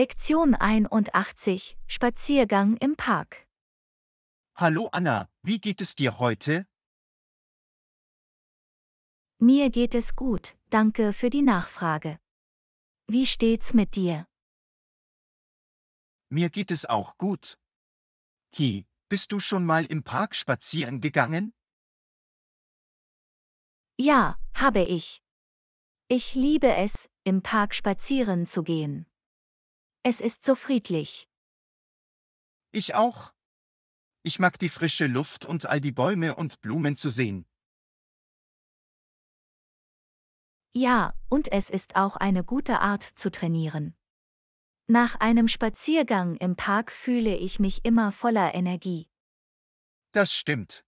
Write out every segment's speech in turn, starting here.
Lektion 81 Spaziergang im Park. Hallo Anna, wie geht es dir heute? Mir geht es gut, danke für die Nachfrage. Wie steht's mit dir? Mir geht es auch gut. Hi, bist du schon mal im Park spazieren gegangen? Ja, habe ich. Ich liebe es, im Park spazieren zu gehen. Es ist so friedlich. Ich auch. Ich mag die frische Luft und all die Bäume und Blumen zu sehen. Ja, und es ist auch eine gute Art zu trainieren. Nach einem Spaziergang im Park fühle ich mich immer voller Energie. Das stimmt.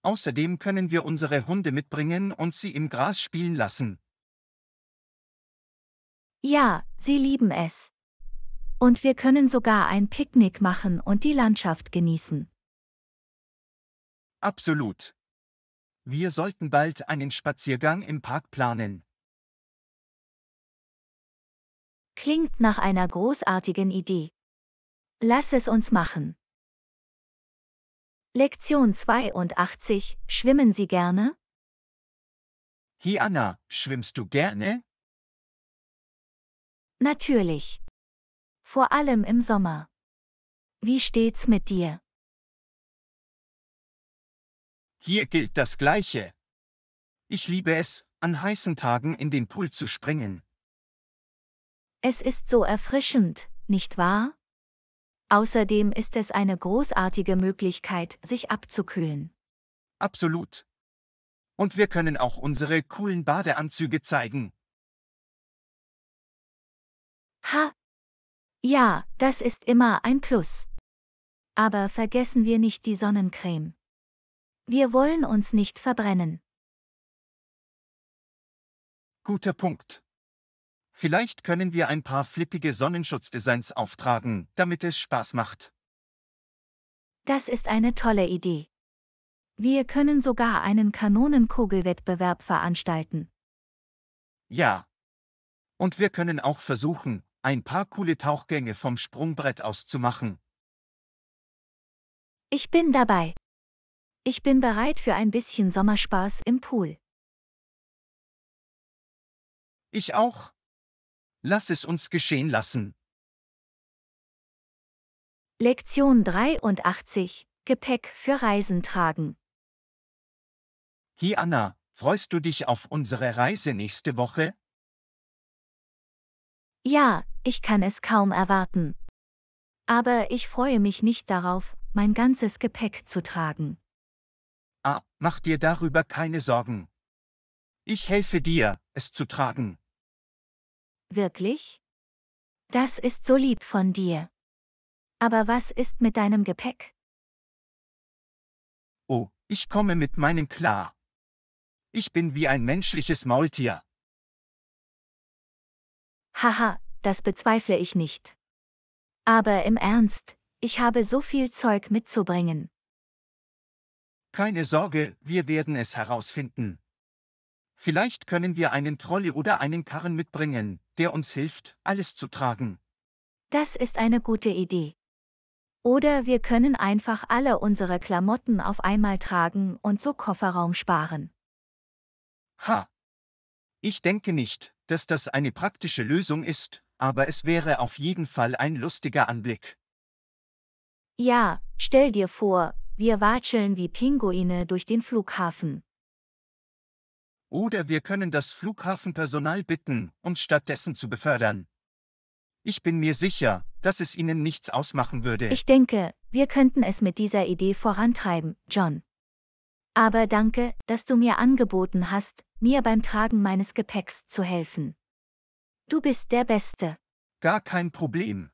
Außerdem können wir unsere Hunde mitbringen und sie im Gras spielen lassen. Ja, sie lieben es. Und wir können sogar ein Picknick machen und die Landschaft genießen. Absolut. Wir sollten bald einen Spaziergang im Park planen. Klingt nach einer großartigen Idee. Lass es uns machen. Lektion 82. Schwimmen Sie gerne? Hiana, schwimmst du gerne? Natürlich vor allem im Sommer. Wie steht's mit dir? Hier gilt das Gleiche. Ich liebe es, an heißen Tagen in den Pool zu springen. Es ist so erfrischend, nicht wahr? Außerdem ist es eine großartige Möglichkeit, sich abzukühlen. Absolut. Und wir können auch unsere coolen Badeanzüge zeigen. Ha, ja, das ist immer ein Plus. Aber vergessen wir nicht die Sonnencreme. Wir wollen uns nicht verbrennen. Guter Punkt. Vielleicht können wir ein paar flippige Sonnenschutzdesigns auftragen, damit es Spaß macht. Das ist eine tolle Idee. Wir können sogar einen Kanonenkugelwettbewerb veranstalten. Ja. Und wir können auch versuchen, ein paar coole Tauchgänge vom Sprungbrett aus zu machen. Ich bin dabei. Ich bin bereit für ein bisschen Sommerspaß im Pool. Ich auch. Lass es uns geschehen lassen. Lektion 83 Gepäck für Reisen tragen. Hi Anna, freust du dich auf unsere Reise nächste Woche? Ja, ich kann es kaum erwarten. Aber ich freue mich nicht darauf, mein ganzes Gepäck zu tragen. Ah, mach dir darüber keine Sorgen. Ich helfe dir, es zu tragen. Wirklich? Das ist so lieb von dir. Aber was ist mit deinem Gepäck? Oh, ich komme mit meinem klar. Ich bin wie ein menschliches Maultier. Haha, das bezweifle ich nicht. Aber im Ernst, ich habe so viel Zeug mitzubringen. Keine Sorge, wir werden es herausfinden. Vielleicht können wir einen Trolley oder einen Karren mitbringen, der uns hilft, alles zu tragen. Das ist eine gute Idee. Oder wir können einfach alle unsere Klamotten auf einmal tragen und so Kofferraum sparen. Ha, ich denke nicht, dass das eine praktische Lösung ist, aber es wäre auf jeden Fall ein lustiger Anblick. Ja, stell dir vor, wir watscheln wie Pinguine durch den Flughafen. Oder wir können das Flughafenpersonal bitten, uns stattdessen zu befördern. Ich bin mir sicher, dass es Ihnen nichts ausmachen würde. Ich denke, wir könnten es mit dieser Idee vorantreiben, John. Aber danke, dass du mir angeboten hast, mir beim Tragen meines Gepäcks zu helfen. Du bist der Beste. Gar kein Problem.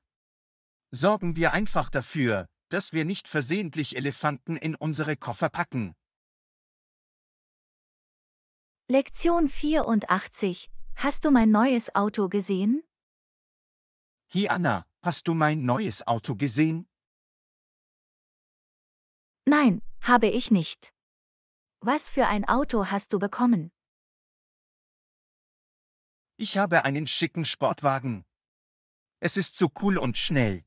Sorgen wir einfach dafür, dass wir nicht versehentlich Elefanten in unsere Koffer packen. Lektion 84. Hast du mein neues Auto gesehen? Hiana, hast du mein neues Auto gesehen? Nein, habe ich nicht. Was für ein Auto hast du bekommen? Ich habe einen schicken Sportwagen. Es ist so cool und schnell.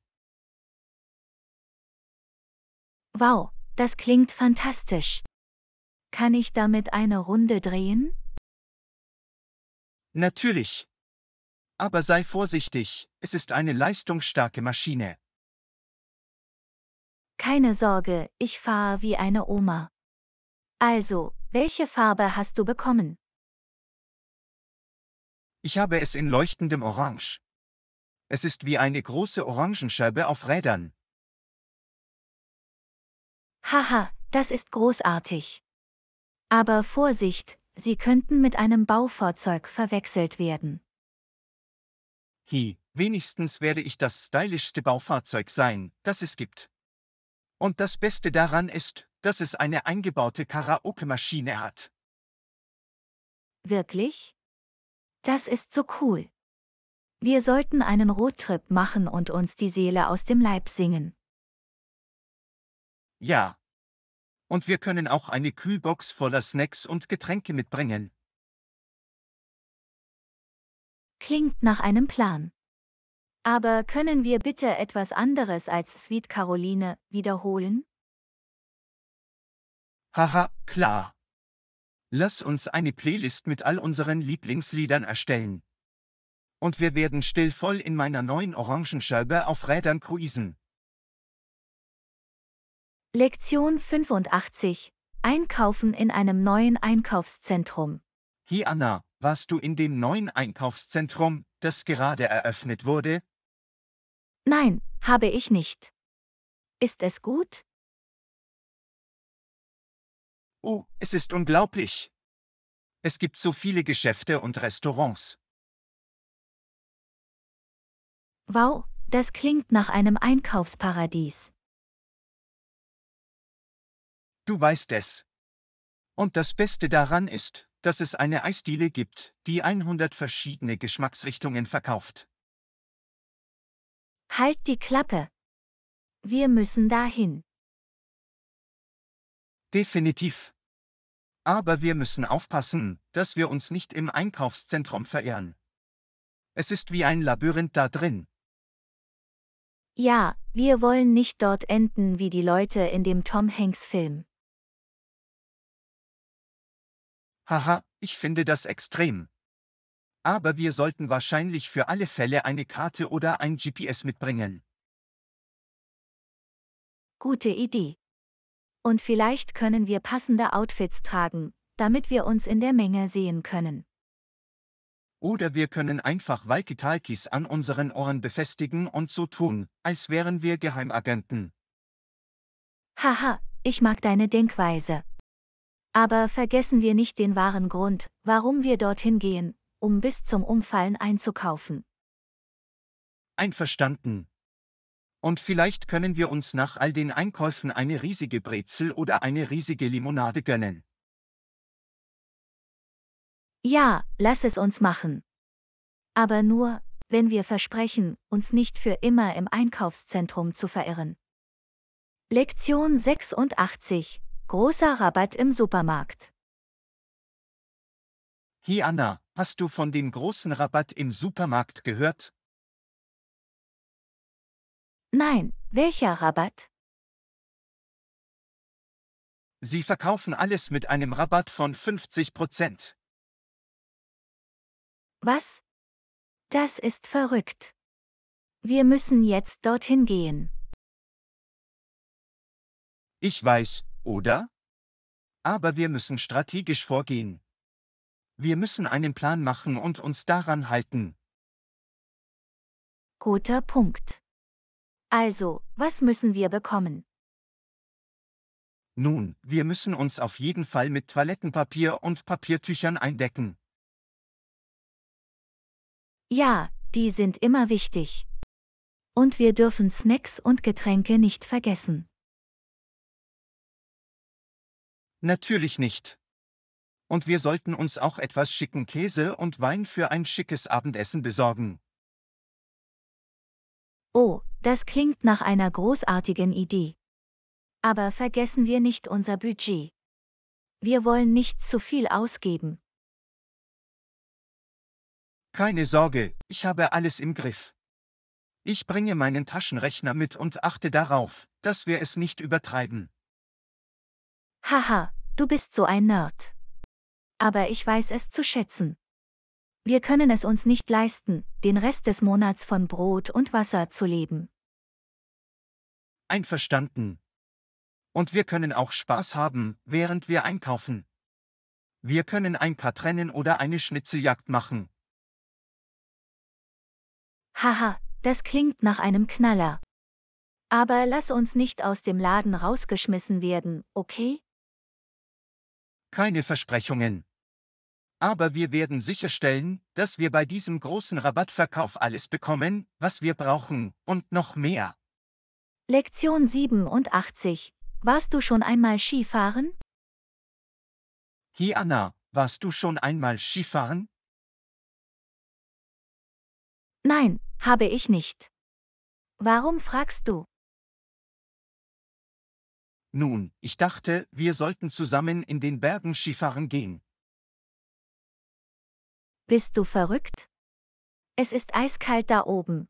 Wow, das klingt fantastisch. Kann ich damit eine Runde drehen? Natürlich. Aber sei vorsichtig, es ist eine leistungsstarke Maschine. Keine Sorge, ich fahre wie eine Oma. Also, welche Farbe hast du bekommen? Ich habe es in leuchtendem Orange. Es ist wie eine große Orangenscheibe auf Rädern. Haha, das ist großartig. Aber Vorsicht, sie könnten mit einem Baufahrzeug verwechselt werden. Hi, wenigstens werde ich das stylischste Baufahrzeug sein, das es gibt. Und das Beste daran ist, dass es eine eingebaute Karaoke-Maschine hat. Wirklich? Das ist so cool. Wir sollten einen Roadtrip machen und uns die Seele aus dem Leib singen. Ja. Und wir können auch eine Kühlbox voller Snacks und Getränke mitbringen. Klingt nach einem Plan. Aber können wir bitte etwas anderes als Sweet Caroline wiederholen? Haha, klar. Lass uns eine Playlist mit all unseren Lieblingsliedern erstellen. Und wir werden still voll in meiner neuen Orangenscheibe auf Rädern cruisen. Lektion 85 Einkaufen in einem neuen Einkaufszentrum. Hey Anna, warst du in dem neuen Einkaufszentrum, das gerade eröffnet wurde? Nein, habe ich nicht. Ist es gut? Oh, es ist unglaublich. Es gibt so viele Geschäfte und Restaurants. Wow, das klingt nach einem Einkaufsparadies. Du weißt es. Und das Beste daran ist, dass es eine Eisdiele gibt, die 100 verschiedene Geschmacksrichtungen verkauft. Halt die Klappe. Wir müssen dahin. Definitiv. Aber wir müssen aufpassen, dass wir uns nicht im Einkaufszentrum verehren. Es ist wie ein Labyrinth da drin. Ja, wir wollen nicht dort enden wie die Leute in dem Tom Hanks Film. Haha, ich finde das extrem. Aber wir sollten wahrscheinlich für alle Fälle eine Karte oder ein GPS mitbringen. Gute Idee. Und vielleicht können wir passende Outfits tragen, damit wir uns in der Menge sehen können. Oder wir können einfach Walkie-Talkies an unseren Ohren befestigen und so tun, als wären wir Geheimagenten. Haha, ich mag deine Denkweise. Aber vergessen wir nicht den wahren Grund, warum wir dorthin gehen, um bis zum Umfallen einzukaufen. Einverstanden. Und vielleicht können wir uns nach all den Einkäufen eine riesige Brezel oder eine riesige Limonade gönnen. Ja, lass es uns machen. Aber nur, wenn wir versprechen, uns nicht für immer im Einkaufszentrum zu verirren. Lektion 86 Großer Rabatt im Supermarkt. Hi Anna, hast du von dem großen Rabatt im Supermarkt gehört? Nein, welcher Rabatt? Sie verkaufen alles mit einem Rabatt von 50 Prozent. Was? Das ist verrückt. Wir müssen jetzt dorthin gehen. Ich weiß, oder? Aber wir müssen strategisch vorgehen. Wir müssen einen Plan machen und uns daran halten. Guter Punkt. Also, was müssen wir bekommen? Nun, wir müssen uns auf jeden Fall mit Toilettenpapier und Papiertüchern eindecken. Ja, die sind immer wichtig. Und wir dürfen Snacks und Getränke nicht vergessen. Natürlich nicht. Und wir sollten uns auch etwas schicken Käse und Wein für ein schickes Abendessen besorgen. Oh, das klingt nach einer großartigen Idee. Aber vergessen wir nicht unser Budget. Wir wollen nicht zu viel ausgeben. Keine Sorge, ich habe alles im Griff. Ich bringe meinen Taschenrechner mit und achte darauf, dass wir es nicht übertreiben. Haha, du bist so ein Nerd. Aber ich weiß es zu schätzen. Wir können es uns nicht leisten, den Rest des Monats von Brot und Wasser zu leben. Einverstanden. Und wir können auch Spaß haben, während wir einkaufen. Wir können ein paar trennen oder eine Schnitzeljagd machen. Haha, das klingt nach einem Knaller. Aber lass uns nicht aus dem Laden rausgeschmissen werden, okay? Keine Versprechungen aber wir werden sicherstellen, dass wir bei diesem großen Rabattverkauf alles bekommen, was wir brauchen, und noch mehr. Lektion 87. Warst du schon einmal Skifahren? Hey Anna, warst du schon einmal Skifahren? Nein, habe ich nicht. Warum fragst du? Nun, ich dachte, wir sollten zusammen in den Bergen Skifahren gehen. Bist du verrückt? Es ist eiskalt da oben.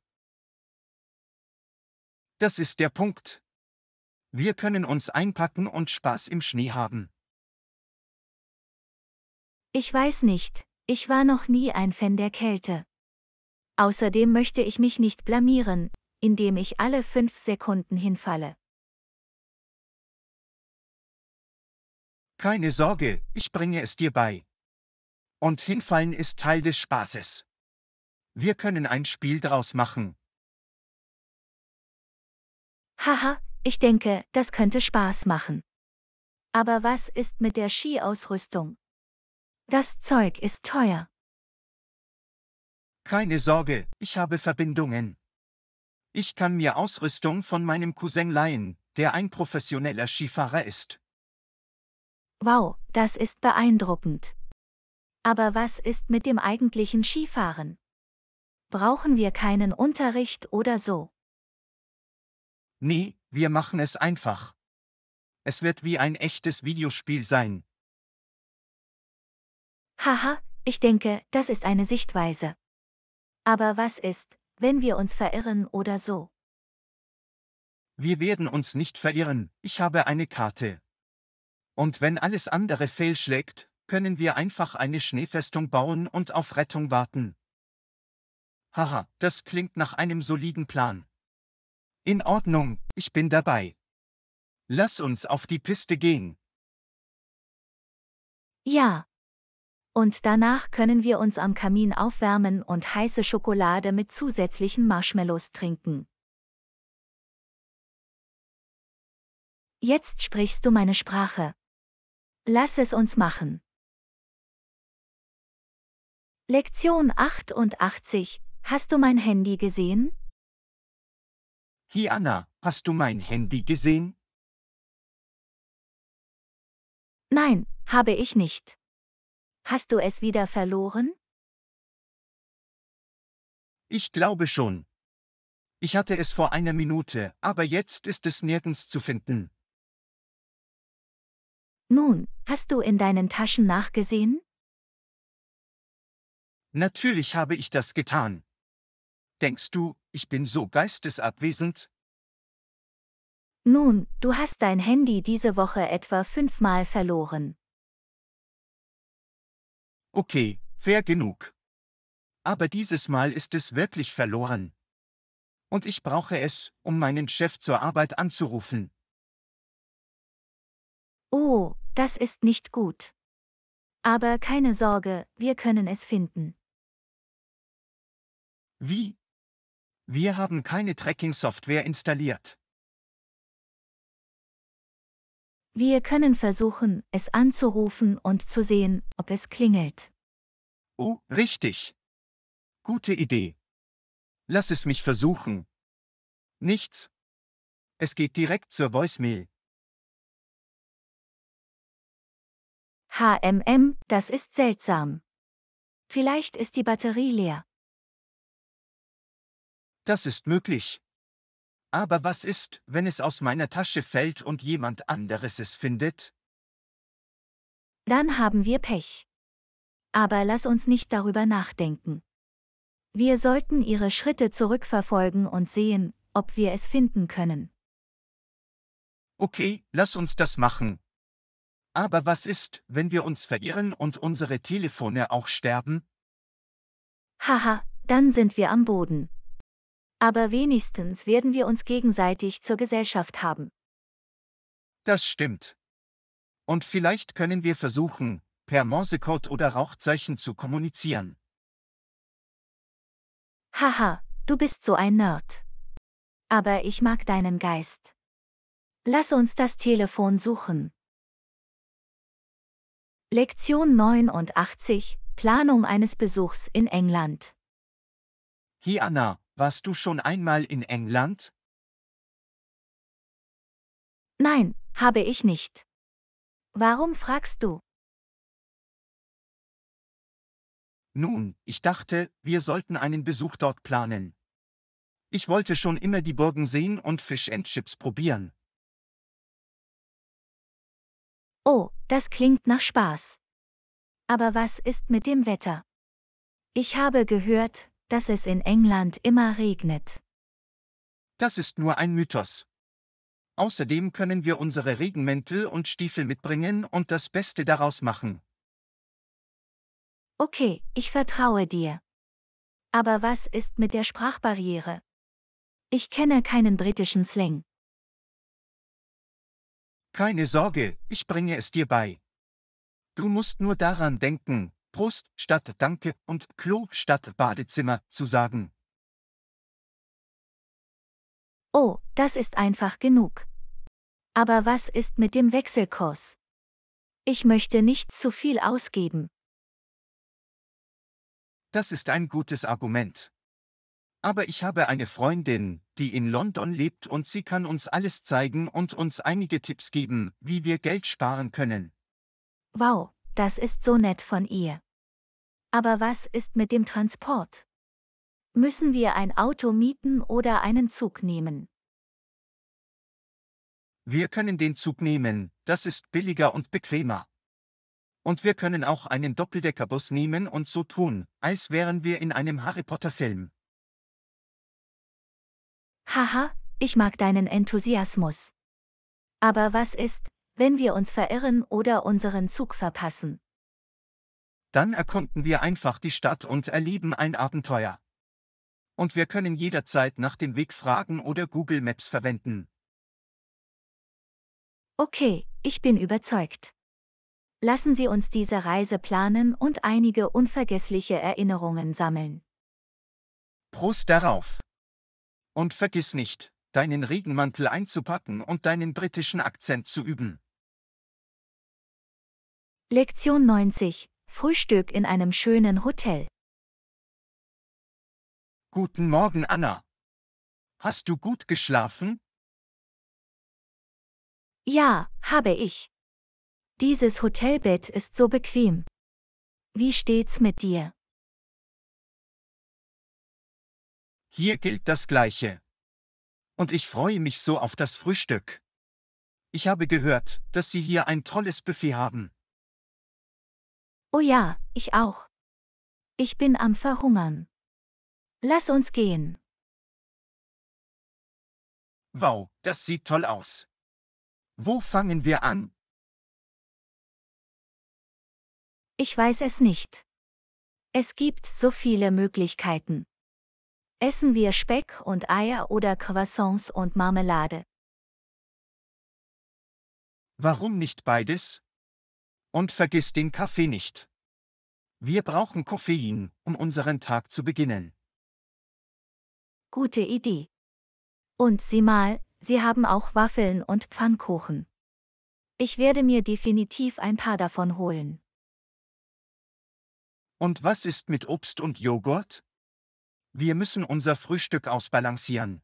Das ist der Punkt. Wir können uns einpacken und Spaß im Schnee haben. Ich weiß nicht, ich war noch nie ein Fan der Kälte. Außerdem möchte ich mich nicht blamieren, indem ich alle fünf Sekunden hinfalle. Keine Sorge, ich bringe es dir bei. Und hinfallen ist Teil des Spaßes. Wir können ein Spiel draus machen. Haha, ich denke, das könnte Spaß machen. Aber was ist mit der Skiausrüstung? Das Zeug ist teuer. Keine Sorge, ich habe Verbindungen. Ich kann mir Ausrüstung von meinem Cousin leihen, der ein professioneller Skifahrer ist. Wow, das ist beeindruckend. Aber was ist mit dem eigentlichen Skifahren? Brauchen wir keinen Unterricht oder so? Nee, wir machen es einfach. Es wird wie ein echtes Videospiel sein. Haha, ich denke, das ist eine Sichtweise. Aber was ist, wenn wir uns verirren oder so? Wir werden uns nicht verirren, ich habe eine Karte. Und wenn alles andere fehlschlägt, können wir einfach eine Schneefestung bauen und auf Rettung warten. Haha, das klingt nach einem soliden Plan. In Ordnung, ich bin dabei. Lass uns auf die Piste gehen. Ja. Und danach können wir uns am Kamin aufwärmen und heiße Schokolade mit zusätzlichen Marshmallows trinken. Jetzt sprichst du meine Sprache. Lass es uns machen. Lektion 88. Hast du mein Handy gesehen? Hiana, hast du mein Handy gesehen? Nein, habe ich nicht. Hast du es wieder verloren? Ich glaube schon. Ich hatte es vor einer Minute, aber jetzt ist es nirgends zu finden. Nun, hast du in deinen Taschen nachgesehen? Natürlich habe ich das getan. Denkst du, ich bin so geistesabwesend? Nun, du hast dein Handy diese Woche etwa fünfmal verloren. Okay, fair genug. Aber dieses Mal ist es wirklich verloren. Und ich brauche es, um meinen Chef zur Arbeit anzurufen. Oh, das ist nicht gut. Aber keine Sorge, wir können es finden. Wie? Wir haben keine Tracking-Software installiert. Wir können versuchen, es anzurufen und zu sehen, ob es klingelt. Oh, richtig. Gute Idee. Lass es mich versuchen. Nichts. Es geht direkt zur Voicemail. HMM, das ist seltsam. Vielleicht ist die Batterie leer. Das ist möglich. Aber was ist, wenn es aus meiner Tasche fällt und jemand anderes es findet? Dann haben wir Pech. Aber lass uns nicht darüber nachdenken. Wir sollten ihre Schritte zurückverfolgen und sehen, ob wir es finden können. Okay, lass uns das machen. Aber was ist, wenn wir uns verirren und unsere Telefone auch sterben? Haha, dann sind wir am Boden aber wenigstens werden wir uns gegenseitig zur Gesellschaft haben. Das stimmt. Und vielleicht können wir versuchen, per Morsecode oder Rauchzeichen zu kommunizieren. Haha, du bist so ein Nerd. Aber ich mag deinen Geist. Lass uns das Telefon suchen. Lektion 89 Planung eines Besuchs in England. Hi Anna, warst du schon einmal in England? Nein, habe ich nicht. Warum fragst du? Nun, ich dachte, wir sollten einen Besuch dort planen. Ich wollte schon immer die Burgen sehen und Fish and Chips probieren. Oh, das klingt nach Spaß. Aber was ist mit dem Wetter? Ich habe gehört, dass es in England immer regnet. Das ist nur ein Mythos. Außerdem können wir unsere Regenmäntel und Stiefel mitbringen und das Beste daraus machen. Okay, ich vertraue dir. Aber was ist mit der Sprachbarriere? Ich kenne keinen britischen Slang. Keine Sorge, ich bringe es dir bei. Du musst nur daran denken, Prost statt Danke und Klo statt Badezimmer zu sagen. Oh, das ist einfach genug. Aber was ist mit dem Wechselkurs? Ich möchte nicht zu viel ausgeben. Das ist ein gutes Argument. Aber ich habe eine Freundin, die in London lebt und sie kann uns alles zeigen und uns einige Tipps geben, wie wir Geld sparen können. Wow, das ist so nett von ihr. Aber was ist mit dem Transport? Müssen wir ein Auto mieten oder einen Zug nehmen? Wir können den Zug nehmen, das ist billiger und bequemer. Und wir können auch einen Doppeldeckerbus nehmen und so tun, als wären wir in einem Harry Potter-Film. Haha, ich mag deinen Enthusiasmus. Aber was ist, wenn wir uns verirren oder unseren Zug verpassen. Dann erkunden wir einfach die Stadt und erleben ein Abenteuer. Und wir können jederzeit nach dem Weg fragen oder Google Maps verwenden. Okay, ich bin überzeugt. Lassen Sie uns diese Reise planen und einige unvergessliche Erinnerungen sammeln. Prost darauf! Und vergiss nicht, deinen Regenmantel einzupacken und deinen britischen Akzent zu üben. Lektion 90 Frühstück in einem schönen Hotel. Guten Morgen, Anna. Hast du gut geschlafen? Ja, habe ich. Dieses Hotelbett ist so bequem. Wie steht's mit dir? Hier gilt das Gleiche. Und ich freue mich so auf das Frühstück. Ich habe gehört, dass Sie hier ein tolles Buffet haben. Oh ja, ich auch. Ich bin am Verhungern. Lass uns gehen. Wow, das sieht toll aus. Wo fangen wir an? Ich weiß es nicht. Es gibt so viele Möglichkeiten. Essen wir Speck und Eier oder Croissants und Marmelade? Warum nicht beides? Und vergiss den Kaffee nicht. Wir brauchen Koffein, um unseren Tag zu beginnen. Gute Idee. Und sieh mal, sie haben auch Waffeln und Pfannkuchen. Ich werde mir definitiv ein paar davon holen. Und was ist mit Obst und Joghurt? Wir müssen unser Frühstück ausbalancieren.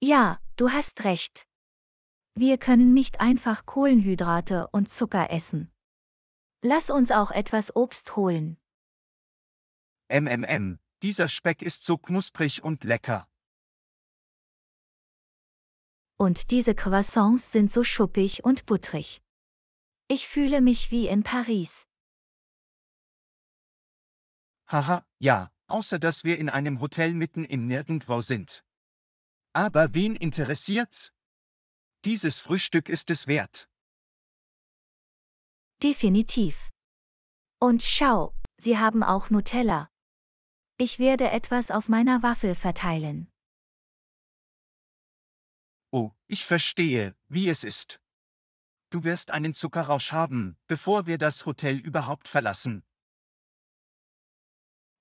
Ja, du hast recht. Wir können nicht einfach Kohlenhydrate und Zucker essen. Lass uns auch etwas Obst holen. MMM, dieser Speck ist so knusprig und lecker. Und diese Croissants sind so schuppig und butterig. Ich fühle mich wie in Paris. Haha, ja, außer dass wir in einem Hotel mitten im Nirgendwo sind. Aber wen interessiert's? Dieses Frühstück ist es wert. Definitiv. Und schau, sie haben auch Nutella. Ich werde etwas auf meiner Waffel verteilen. Oh, ich verstehe, wie es ist. Du wirst einen Zuckerrausch haben, bevor wir das Hotel überhaupt verlassen.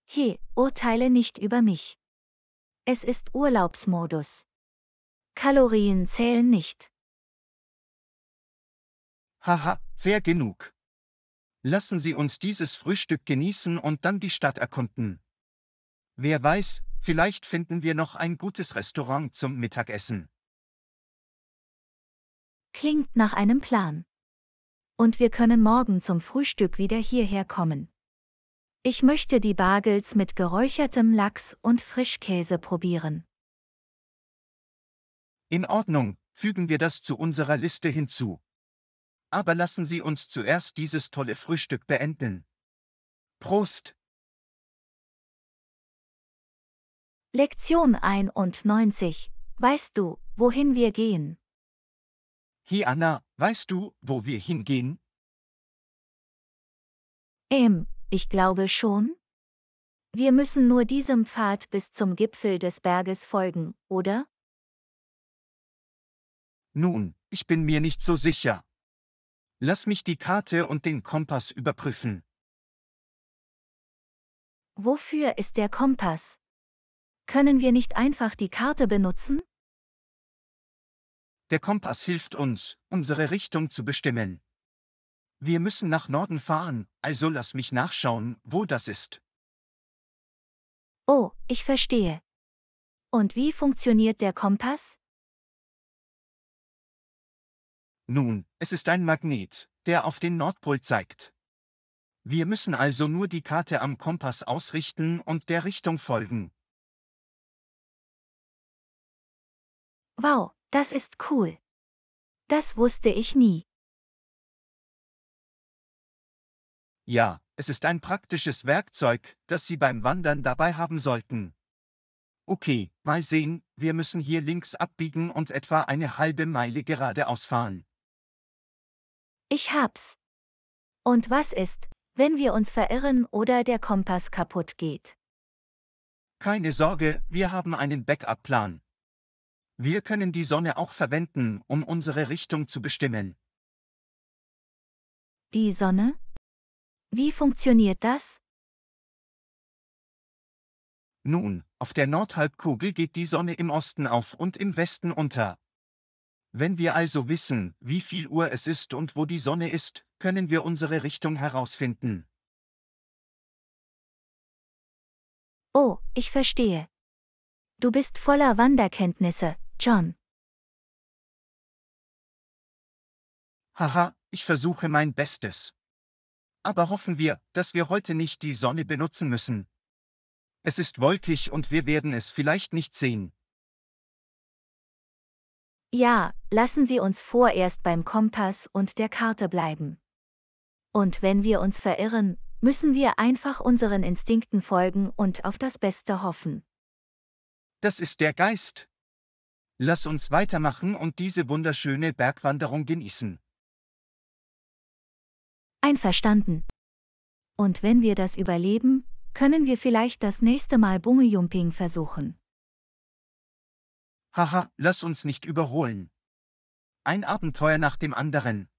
He, urteile nicht über mich. Es ist Urlaubsmodus. Kalorien zählen nicht. Haha, fair genug. Lassen Sie uns dieses Frühstück genießen und dann die Stadt erkunden. Wer weiß, vielleicht finden wir noch ein gutes Restaurant zum Mittagessen. Klingt nach einem Plan. Und wir können morgen zum Frühstück wieder hierher kommen. Ich möchte die Bagels mit geräuchertem Lachs und Frischkäse probieren. In Ordnung, fügen wir das zu unserer Liste hinzu. Aber lassen Sie uns zuerst dieses tolle Frühstück beenden. Prost! Lektion 91. Weißt du, wohin wir gehen? Hey Anna, weißt du, wo wir hingehen? Ähm, ich glaube schon. Wir müssen nur diesem Pfad bis zum Gipfel des Berges folgen, oder? Nun, ich bin mir nicht so sicher. Lass mich die Karte und den Kompass überprüfen. Wofür ist der Kompass? Können wir nicht einfach die Karte benutzen? Der Kompass hilft uns, unsere Richtung zu bestimmen. Wir müssen nach Norden fahren, also lass mich nachschauen, wo das ist. Oh, ich verstehe. Und wie funktioniert der Kompass? Nun, es ist ein Magnet, der auf den Nordpol zeigt. Wir müssen also nur die Karte am Kompass ausrichten und der Richtung folgen. Wow, das ist cool. Das wusste ich nie. Ja, es ist ein praktisches Werkzeug, das Sie beim Wandern dabei haben sollten. Okay, mal sehen, wir müssen hier links abbiegen und etwa eine halbe Meile geradeaus fahren. Ich hab's. Und was ist, wenn wir uns verirren oder der Kompass kaputt geht? Keine Sorge, wir haben einen Backup-Plan. Wir können die Sonne auch verwenden, um unsere Richtung zu bestimmen. Die Sonne? Wie funktioniert das? Nun, auf der Nordhalbkugel geht die Sonne im Osten auf und im Westen unter. Wenn wir also wissen, wie viel Uhr es ist und wo die Sonne ist, können wir unsere Richtung herausfinden. Oh, ich verstehe. Du bist voller Wanderkenntnisse, John. Haha, ich versuche mein Bestes. Aber hoffen wir, dass wir heute nicht die Sonne benutzen müssen. Es ist wolkig und wir werden es vielleicht nicht sehen. Ja, lassen Sie uns vorerst beim Kompass und der Karte bleiben. Und wenn wir uns verirren, müssen wir einfach unseren Instinkten folgen und auf das Beste hoffen. Das ist der Geist. Lass uns weitermachen und diese wunderschöne Bergwanderung genießen. Einverstanden. Und wenn wir das überleben, können wir vielleicht das nächste Mal Bungejumping versuchen. Haha, lass uns nicht überholen. Ein Abenteuer nach dem anderen.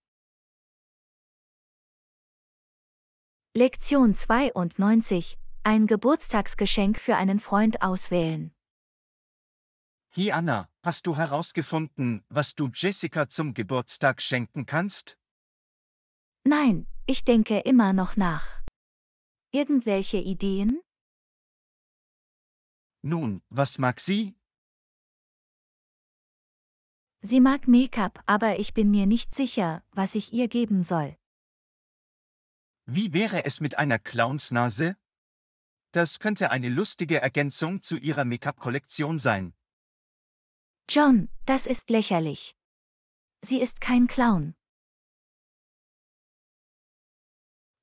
Lektion 92. Ein Geburtstagsgeschenk für einen Freund auswählen. Hi Anna, hast du herausgefunden, was du Jessica zum Geburtstag schenken kannst? Nein, ich denke immer noch nach. Irgendwelche Ideen? Nun, was mag sie, Sie mag Make-up, aber ich bin mir nicht sicher, was ich ihr geben soll. Wie wäre es mit einer Clownsnase? Das könnte eine lustige Ergänzung zu ihrer Make-up-Kollektion sein. John, das ist lächerlich. Sie ist kein Clown.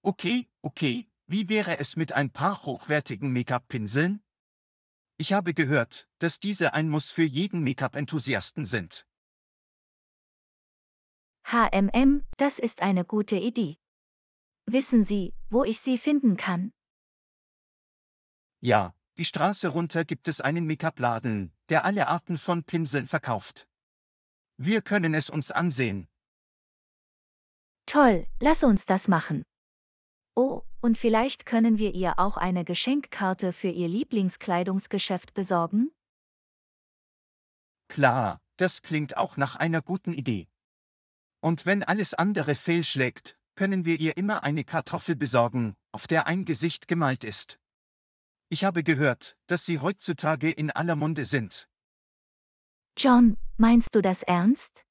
Okay, okay, wie wäre es mit ein paar hochwertigen Make-up-Pinseln? Ich habe gehört, dass diese ein Muss für jeden Make-up-Enthusiasten sind. HMM, das ist eine gute Idee. Wissen Sie, wo ich sie finden kann? Ja, die Straße runter gibt es einen Make-up-Laden, der alle Arten von Pinseln verkauft. Wir können es uns ansehen. Toll, lass uns das machen. Oh, und vielleicht können wir ihr auch eine Geschenkkarte für ihr Lieblingskleidungsgeschäft besorgen? Klar, das klingt auch nach einer guten Idee. Und wenn alles andere fehlschlägt, können wir ihr immer eine Kartoffel besorgen, auf der ein Gesicht gemalt ist. Ich habe gehört, dass sie heutzutage in aller Munde sind. John, meinst du das ernst?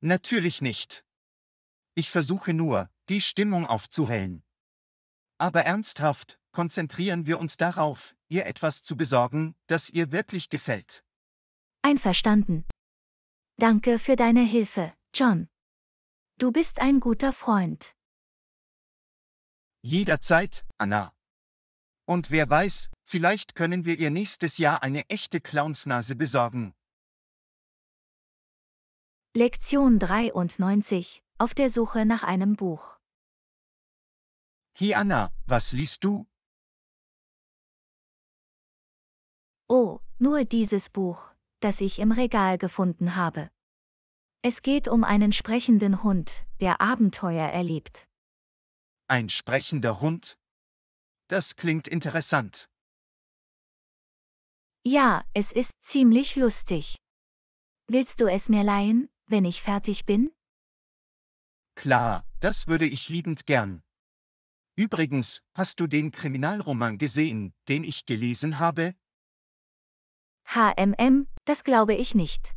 Natürlich nicht. Ich versuche nur, die Stimmung aufzuhellen. Aber ernsthaft, konzentrieren wir uns darauf, ihr etwas zu besorgen, das ihr wirklich gefällt. Einverstanden. Danke für deine Hilfe, John. Du bist ein guter Freund. Jederzeit, Anna. Und wer weiß, vielleicht können wir ihr nächstes Jahr eine echte Clownsnase besorgen. Lektion 93 Auf der Suche nach einem Buch. Hey Anna, was liest du? Oh, nur dieses Buch das ich im Regal gefunden habe. Es geht um einen sprechenden Hund, der Abenteuer erlebt. Ein sprechender Hund? Das klingt interessant. Ja, es ist ziemlich lustig. Willst du es mir leihen, wenn ich fertig bin? Klar, das würde ich liebend gern. Übrigens, hast du den Kriminalroman gesehen, den ich gelesen habe? HMM, das glaube ich nicht.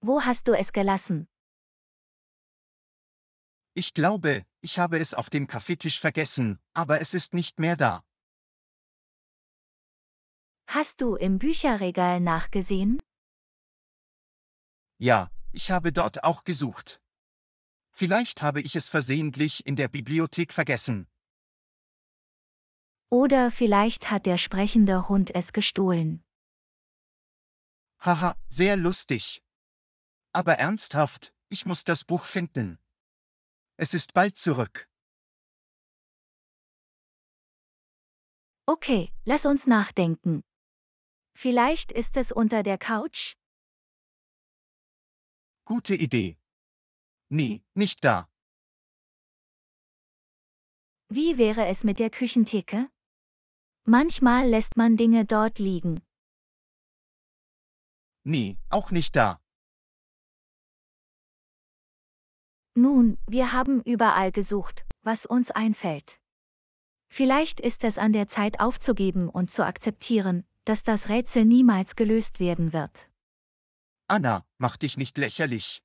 Wo hast du es gelassen? Ich glaube, ich habe es auf dem Kaffeetisch vergessen, aber es ist nicht mehr da. Hast du im Bücherregal nachgesehen? Ja, ich habe dort auch gesucht. Vielleicht habe ich es versehentlich in der Bibliothek vergessen. Oder vielleicht hat der sprechende Hund es gestohlen. Haha, sehr lustig. Aber ernsthaft, ich muss das Buch finden. Es ist bald zurück. Okay, lass uns nachdenken. Vielleicht ist es unter der Couch? Gute Idee. Nee, nicht da. Wie wäre es mit der Küchentheke? Manchmal lässt man Dinge dort liegen. Nee, auch nicht da. Nun, wir haben überall gesucht, was uns einfällt. Vielleicht ist es an der Zeit aufzugeben und zu akzeptieren, dass das Rätsel niemals gelöst werden wird. Anna, mach dich nicht lächerlich.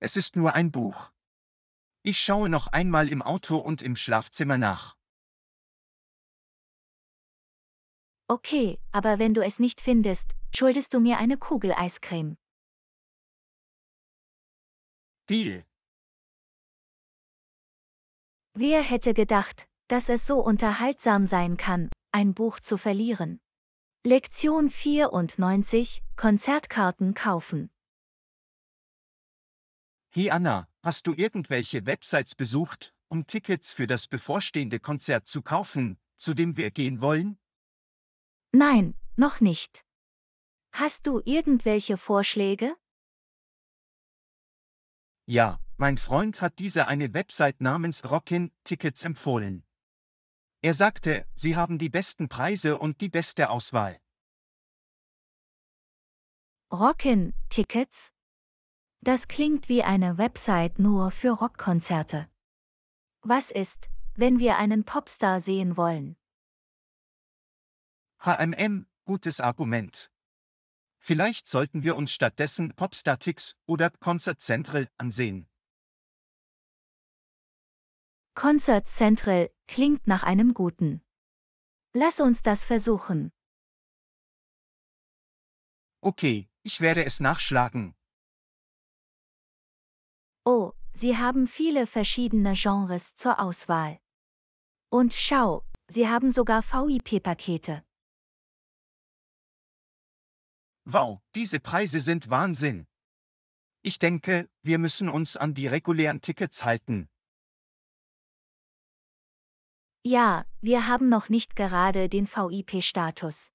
Es ist nur ein Buch. Ich schaue noch einmal im Auto und im Schlafzimmer nach. Okay, aber wenn du es nicht findest, schuldest du mir eine Kugel Eiscreme. Deal. Wer hätte gedacht, dass es so unterhaltsam sein kann, ein Buch zu verlieren? Lektion 94 Konzertkarten kaufen. Hey Anna, hast du irgendwelche Websites besucht, um Tickets für das bevorstehende Konzert zu kaufen, zu dem wir gehen wollen? Nein, noch nicht. Hast du irgendwelche Vorschläge? Ja, mein Freund hat diese eine Website namens Rockin Tickets empfohlen. Er sagte, sie haben die besten Preise und die beste Auswahl. Rockin Tickets? Das klingt wie eine Website nur für Rockkonzerte. Was ist, wenn wir einen Popstar sehen wollen? HMM, gutes Argument. Vielleicht sollten wir uns stattdessen Popstatix oder Concert Central ansehen. Concert Central klingt nach einem guten. Lass uns das versuchen. Okay, ich werde es nachschlagen. Oh, Sie haben viele verschiedene Genres zur Auswahl. Und schau, Sie haben sogar VIP-Pakete. Wow, diese Preise sind Wahnsinn. Ich denke, wir müssen uns an die regulären Tickets halten. Ja, wir haben noch nicht gerade den VIP-Status.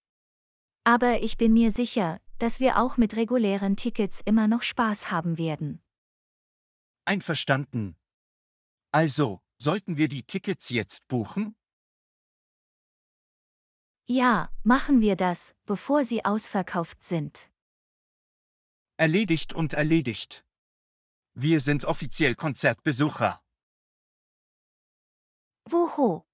Aber ich bin mir sicher, dass wir auch mit regulären Tickets immer noch Spaß haben werden. Einverstanden. Also, sollten wir die Tickets jetzt buchen? Ja, machen wir das, bevor sie ausverkauft sind. Erledigt und erledigt. Wir sind offiziell Konzertbesucher. Woho!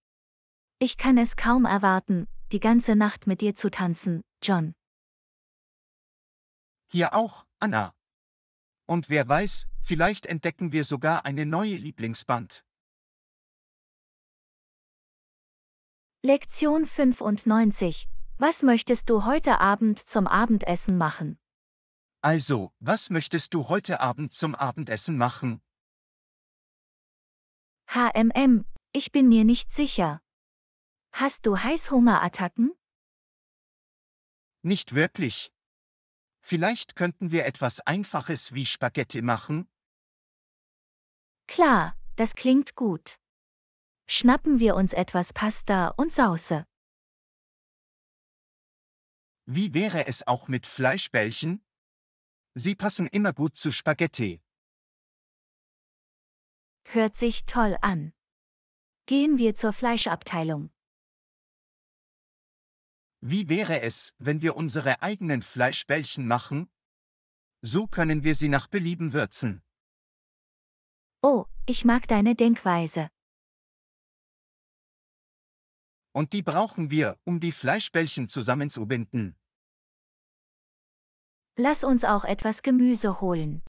Ich kann es kaum erwarten, die ganze Nacht mit dir zu tanzen, John. Hier auch, Anna. Und wer weiß, vielleicht entdecken wir sogar eine neue Lieblingsband. Lektion 95. Was möchtest du heute Abend zum Abendessen machen? Also, was möchtest du heute Abend zum Abendessen machen? HMM, ich bin mir nicht sicher. Hast du Heißhungerattacken? Nicht wirklich. Vielleicht könnten wir etwas Einfaches wie Spaghetti machen? Klar, das klingt gut schnappen wir uns etwas Pasta und Sauce. Wie wäre es auch mit Fleischbällchen? Sie passen immer gut zu Spaghetti. Hört sich toll an. Gehen wir zur Fleischabteilung. Wie wäre es, wenn wir unsere eigenen Fleischbällchen machen? So können wir sie nach Belieben würzen. Oh, ich mag deine Denkweise. Und die brauchen wir, um die Fleischbällchen zusammenzubinden. Lass uns auch etwas Gemüse holen.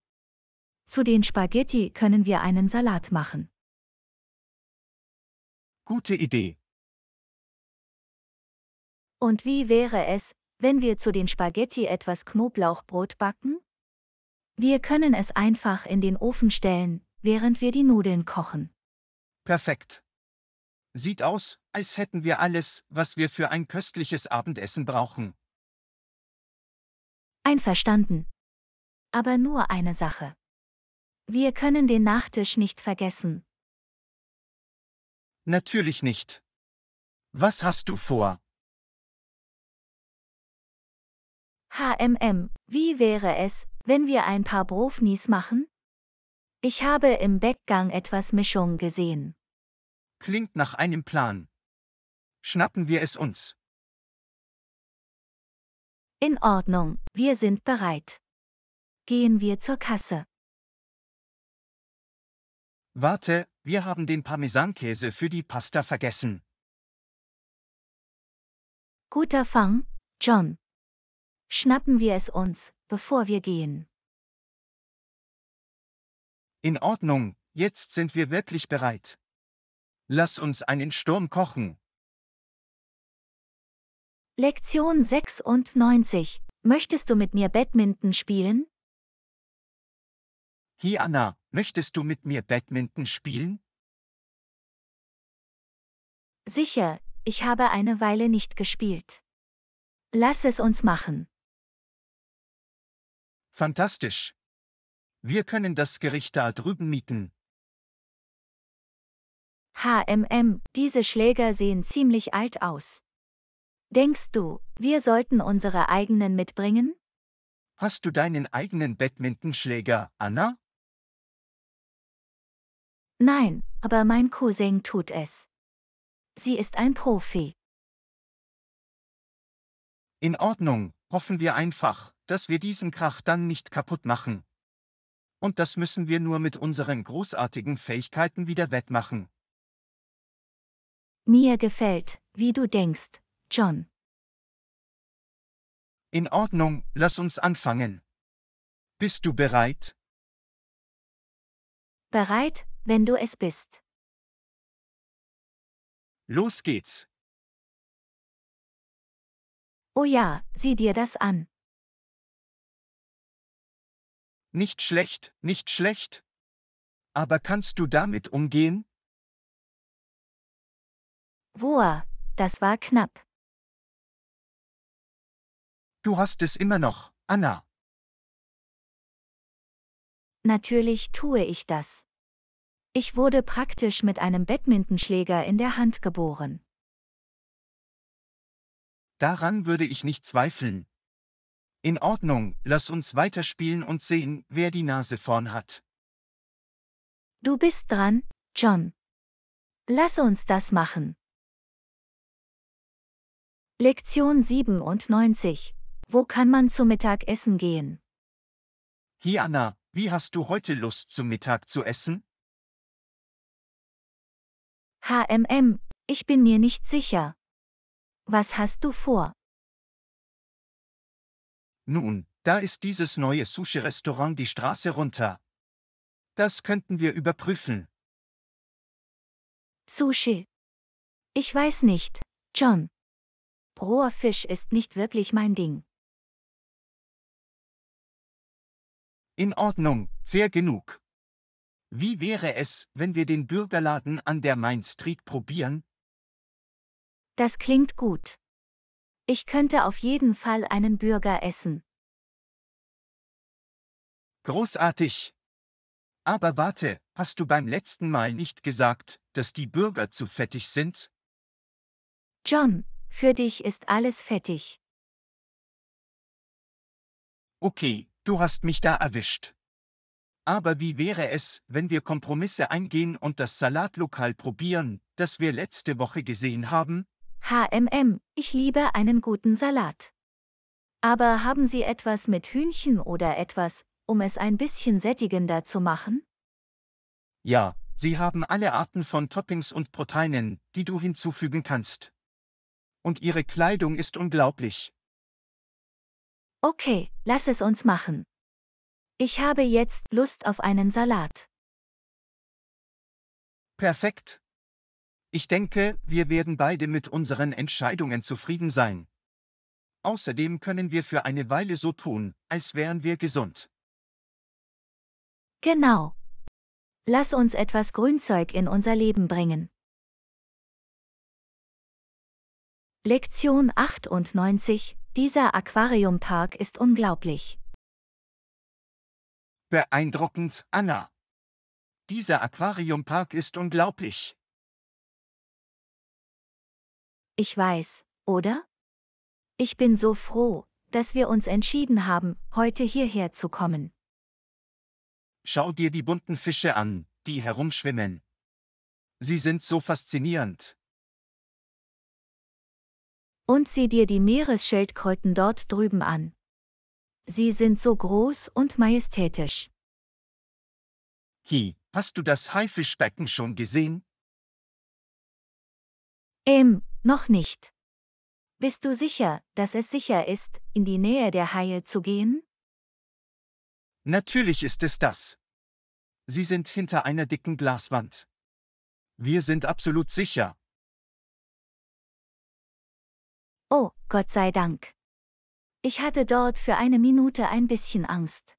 Zu den Spaghetti können wir einen Salat machen. Gute Idee. Und wie wäre es, wenn wir zu den Spaghetti etwas Knoblauchbrot backen? Wir können es einfach in den Ofen stellen, während wir die Nudeln kochen. Perfekt. Sieht aus, als hätten wir alles, was wir für ein köstliches Abendessen brauchen. Einverstanden. Aber nur eine Sache. Wir können den Nachtisch nicht vergessen. Natürlich nicht. Was hast du vor? HMM, wie wäre es, wenn wir ein paar Brofnis machen? Ich habe im Backgang etwas Mischung gesehen. Klingt nach einem Plan. Schnappen wir es uns. In Ordnung, wir sind bereit. Gehen wir zur Kasse. Warte, wir haben den Parmesankäse für die Pasta vergessen. Guter Fang, John. Schnappen wir es uns, bevor wir gehen. In Ordnung, jetzt sind wir wirklich bereit. Lass uns einen Sturm kochen. Lektion 96. Möchtest du mit mir Badminton spielen? Hiana, möchtest du mit mir Badminton spielen? Sicher, ich habe eine Weile nicht gespielt. Lass es uns machen. Fantastisch. Wir können das Gericht da drüben mieten. HMM, diese Schläger sehen ziemlich alt aus. Denkst du, wir sollten unsere eigenen mitbringen? Hast du deinen eigenen Badmintonschläger, Anna? Nein, aber mein Cousin tut es. Sie ist ein Profi. In Ordnung, hoffen wir einfach, dass wir diesen Krach dann nicht kaputt machen. Und das müssen wir nur mit unseren großartigen Fähigkeiten wieder wettmachen. Mir gefällt, wie du denkst, John. In Ordnung, lass uns anfangen. Bist du bereit? Bereit, wenn du es bist. Los geht's. Oh ja, sieh dir das an. Nicht schlecht, nicht schlecht. Aber kannst du damit umgehen? Boah, das war knapp. Du hast es immer noch, Anna. Natürlich tue ich das. Ich wurde praktisch mit einem Badmintonschläger in der Hand geboren. Daran würde ich nicht zweifeln. In Ordnung, lass uns weiterspielen und sehen, wer die Nase vorn hat. Du bist dran, John. Lass uns das machen. Lektion 97. Wo kann man zu Mittag essen gehen? Hiana, wie hast du heute Lust zu Mittag zu essen? HMM, ich bin mir nicht sicher. Was hast du vor? Nun, da ist dieses neue Sushi-Restaurant die Straße runter. Das könnten wir überprüfen. Sushi. Ich weiß nicht, John. Roher Fisch ist nicht wirklich mein Ding. In Ordnung, fair genug. Wie wäre es, wenn wir den Bürgerladen an der Main Street probieren? Das klingt gut. Ich könnte auf jeden Fall einen Burger essen. Großartig. Aber warte, hast du beim letzten Mal nicht gesagt, dass die Burger zu fettig sind? John, für dich ist alles fettig. Okay, du hast mich da erwischt. Aber wie wäre es, wenn wir Kompromisse eingehen und das Salatlokal probieren, das wir letzte Woche gesehen haben? HMM, ich liebe einen guten Salat. Aber haben Sie etwas mit Hühnchen oder etwas, um es ein bisschen sättigender zu machen? Ja, Sie haben alle Arten von Toppings und Proteinen, die du hinzufügen kannst. Und ihre Kleidung ist unglaublich. Okay, lass es uns machen. Ich habe jetzt Lust auf einen Salat. Perfekt. Ich denke, wir werden beide mit unseren Entscheidungen zufrieden sein. Außerdem können wir für eine Weile so tun, als wären wir gesund. Genau. Lass uns etwas Grünzeug in unser Leben bringen. Lektion 98 Dieser Aquariumpark ist unglaublich. Beeindruckend, Anna. Dieser Aquariumpark ist unglaublich. Ich weiß, oder? Ich bin so froh, dass wir uns entschieden haben, heute hierher zu kommen. Schau dir die bunten Fische an, die herumschwimmen. Sie sind so faszinierend. Und sieh dir die Meeresschildkröten dort drüben an. Sie sind so groß und majestätisch. Hi, hast du das Haifischbecken schon gesehen? Ähm, noch nicht. Bist du sicher, dass es sicher ist, in die Nähe der Haie zu gehen? Natürlich ist es das. Sie sind hinter einer dicken Glaswand. Wir sind absolut sicher, Oh, Gott sei Dank. Ich hatte dort für eine Minute ein bisschen Angst.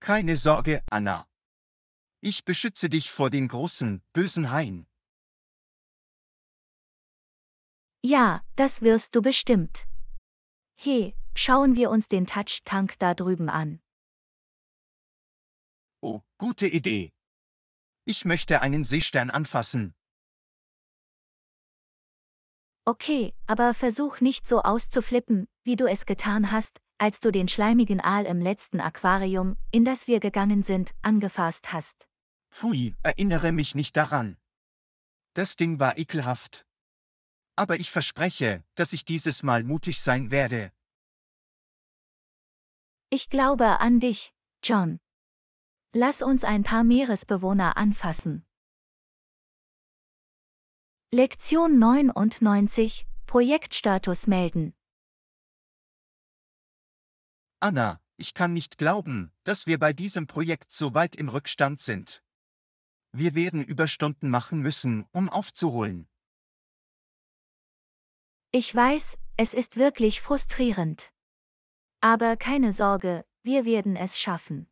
Keine Sorge, Anna. Ich beschütze dich vor den großen, bösen Hain. Ja, das wirst du bestimmt. He, schauen wir uns den Touch-Tank da drüben an. Oh, gute Idee. Ich möchte einen Seestern anfassen. Okay, aber versuch nicht so auszuflippen, wie du es getan hast, als du den schleimigen Aal im letzten Aquarium, in das wir gegangen sind, angefasst hast. Pfui, erinnere mich nicht daran. Das Ding war ekelhaft. Aber ich verspreche, dass ich dieses Mal mutig sein werde. Ich glaube an dich, John. Lass uns ein paar Meeresbewohner anfassen. Lektion 99 Projektstatus melden. Anna, ich kann nicht glauben, dass wir bei diesem Projekt so weit im Rückstand sind. Wir werden Überstunden machen müssen, um aufzuholen. Ich weiß, es ist wirklich frustrierend. Aber keine Sorge, wir werden es schaffen.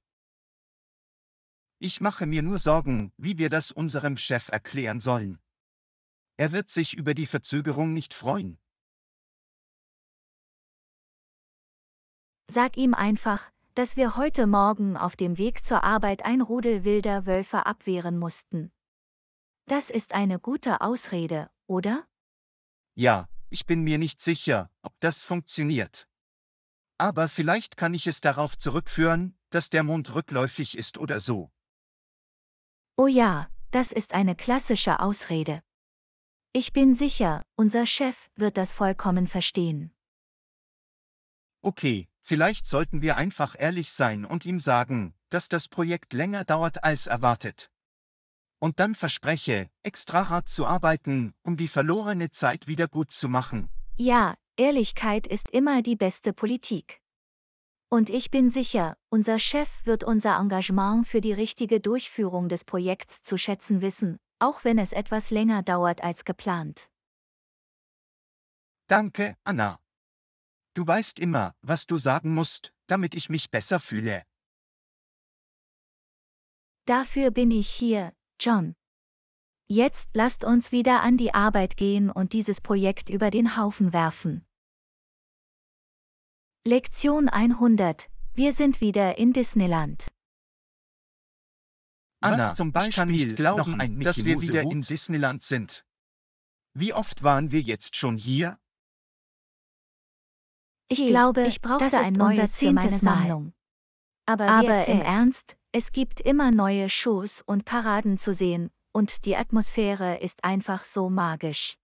Ich mache mir nur Sorgen, wie wir das unserem Chef erklären sollen. Er wird sich über die Verzögerung nicht freuen. Sag ihm einfach, dass wir heute Morgen auf dem Weg zur Arbeit ein Rudel wilder Wölfe abwehren mussten. Das ist eine gute Ausrede, oder? Ja, ich bin mir nicht sicher, ob das funktioniert. Aber vielleicht kann ich es darauf zurückführen, dass der Mond rückläufig ist oder so. Oh ja, das ist eine klassische Ausrede. Ich bin sicher, unser Chef wird das vollkommen verstehen. Okay, vielleicht sollten wir einfach ehrlich sein und ihm sagen, dass das Projekt länger dauert als erwartet. Und dann verspreche, extra hart zu arbeiten, um die verlorene Zeit wieder gut zu machen. Ja, Ehrlichkeit ist immer die beste Politik. Und ich bin sicher, unser Chef wird unser Engagement für die richtige Durchführung des Projekts zu schätzen wissen auch wenn es etwas länger dauert als geplant. Danke, Anna. Du weißt immer, was du sagen musst, damit ich mich besser fühle. Dafür bin ich hier, John. Jetzt lasst uns wieder an die Arbeit gehen und dieses Projekt über den Haufen werfen. Lektion 100. Wir sind wieder in Disneyland. Anna, Was zum Beispiel ich kann nicht glauben, ein dass wir wieder in Disneyland sind. Wie oft waren wir jetzt schon hier? Ich glaube, ich brauche das ein neues für meine Sammlung. Aber, Aber im Ernst, es gibt immer neue Shows und Paraden zu sehen, und die Atmosphäre ist einfach so magisch.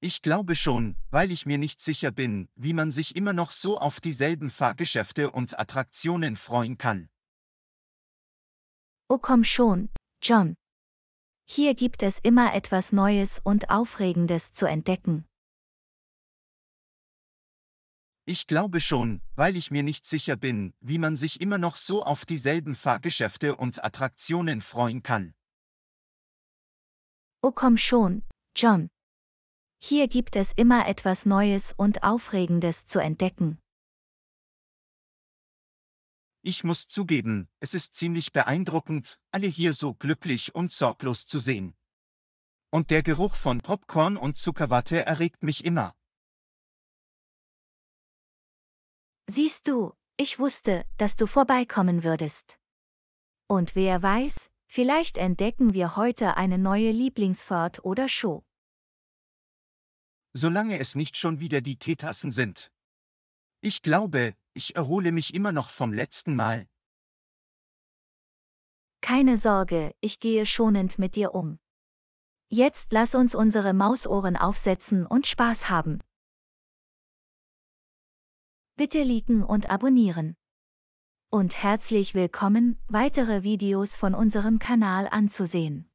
Ich glaube schon, weil ich mir nicht sicher bin, wie man sich immer noch so auf dieselben Fahrgeschäfte und Attraktionen freuen kann. Oh komm schon, John. Hier gibt es immer etwas Neues und Aufregendes zu entdecken. Ich glaube schon, weil ich mir nicht sicher bin, wie man sich immer noch so auf dieselben Fahrgeschäfte und Attraktionen freuen kann. Oh komm schon, John. Hier gibt es immer etwas Neues und Aufregendes zu entdecken. Ich muss zugeben, es ist ziemlich beeindruckend, alle hier so glücklich und sorglos zu sehen. Und der Geruch von Popcorn und Zuckerwatte erregt mich immer. Siehst du, ich wusste, dass du vorbeikommen würdest. Und wer weiß, vielleicht entdecken wir heute eine neue Lieblingsfahrt oder Show solange es nicht schon wieder die Teetassen sind. Ich glaube, ich erhole mich immer noch vom letzten Mal. Keine Sorge, ich gehe schonend mit dir um. Jetzt lass uns unsere Mausohren aufsetzen und Spaß haben. Bitte liken und abonnieren. Und herzlich willkommen, weitere Videos von unserem Kanal anzusehen.